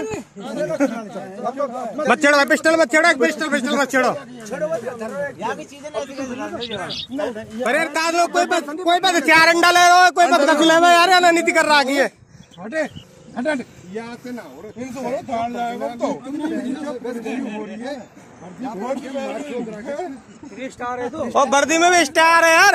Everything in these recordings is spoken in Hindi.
बच्चड़ा पिस्टल बच्चड़ा पिस्टल पिस्टल बच्चड़ा अरे यार लोग कोई बात कोई बात चार अंडा ले रहे हो कोई बात रख ले यार नीति कर रहा है हटे हटे यहाँ से ना हो रहा इनसे हो रहा तो हो रही है ओ वर्दी में भी स्टार है यार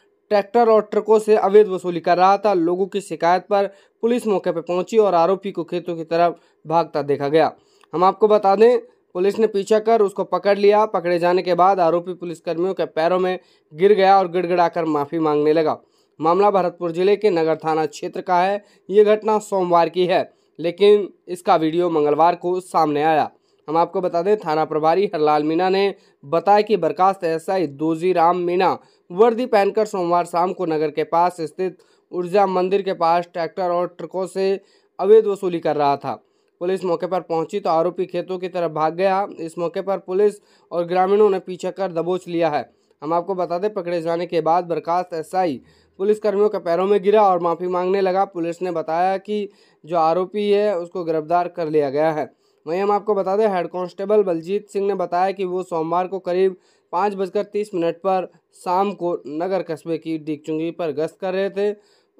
ट्रैक्टर और ट्रकों से अवैध वसूली कर रहा था लोगों की शिकायत पर पुलिस मौके पर पहुंची और आरोपी को खेतों की तरफ भागता देखा गया हम आपको बता दें पुलिस ने पीछा कर उसको पकड़ लिया पकड़े जाने के बाद आरोपी पुलिसकर्मियों के पैरों में गिर गया और गिड़गिड़ाकर माफ़ी मांगने लगा मामला भरतपुर जिले के नगर थाना क्षेत्र का है ये घटना सोमवार की है लेकिन इसका वीडियो मंगलवार को सामने आया हम आपको बता दें थाना प्रभारी हरलाल मीणा ने बताया कि बर्खास्त एस आई राम मीणा वर्दी पहनकर सोमवार शाम को नगर के पास स्थित ऊर्जा मंदिर के पास ट्रैक्टर और ट्रकों से अवैध वसूली कर रहा था पुलिस मौके पर पहुंची तो आरोपी खेतों की तरफ भाग गया इस मौके पर पुलिस और ग्रामीणों ने पीछा कर दबोच लिया है हम आपको बता दें पकड़े जाने के बाद बर्खास्त आई पुलिसकर्मियों के पैरों में गिरा और माफ़ी मांगने लगा पुलिस ने बताया कि जो आरोपी है उसको गिरफ्तार कर लिया गया है वहीं हम आपको बता दें हेड कांस्टेबल बलजीत सिंह ने बताया कि वो सोमवार को करीब पाँच बजकर तीस मिनट पर शाम को नगर कस्बे की डिगचुंगी पर गश्त कर रहे थे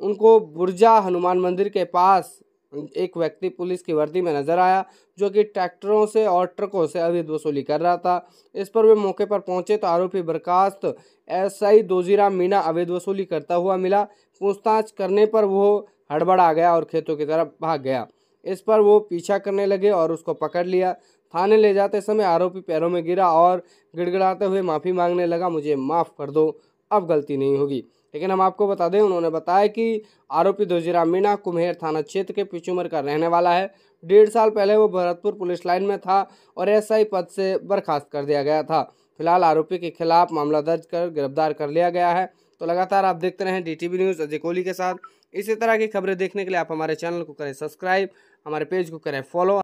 उनको बुर्जा हनुमान मंदिर के पास एक व्यक्ति पुलिस की वर्दी में नजर आया जो कि ट्रैक्टरों से और ट्रकों से अवैध वसूली कर रहा था इस पर वे मौके पर पहुंचे तो आरोपी बर्खास्त एसआई दोजीरा मीना अवैध वसूली करता हुआ मिला पूछताछ करने पर वो हड़बड़ा गया और खेतों की तरफ भाग गया इस पर वो पीछा करने लगे और उसको पकड़ लिया थाने ले जाते समय आरोपी पैरों में गिरा और गिड़गिड़ाते हुए माफ़ी मांगने लगा मुझे माफ़ कर दो अब गलती नहीं होगी लेकिन हम आपको बता दें उन्होंने बताया कि आरोपी दोजीराम मीणा कुम्हेर थाना क्षेत्र के पिचुमर का रहने वाला है डेढ़ साल पहले वो भरतपुर पुलिस लाइन में था और एसआई पद से बर्खास्त कर दिया गया था फिलहाल आरोपी के खिलाफ मामला दर्ज कर गिरफ्तार कर लिया गया है तो लगातार आप देखते रहें D T news Ajay Kohli के साथ इसी तरह की खबरें देखने के लिए आप हमारे चैनल को करें सब्सक्राइब हमारे पेज को करें फॉलो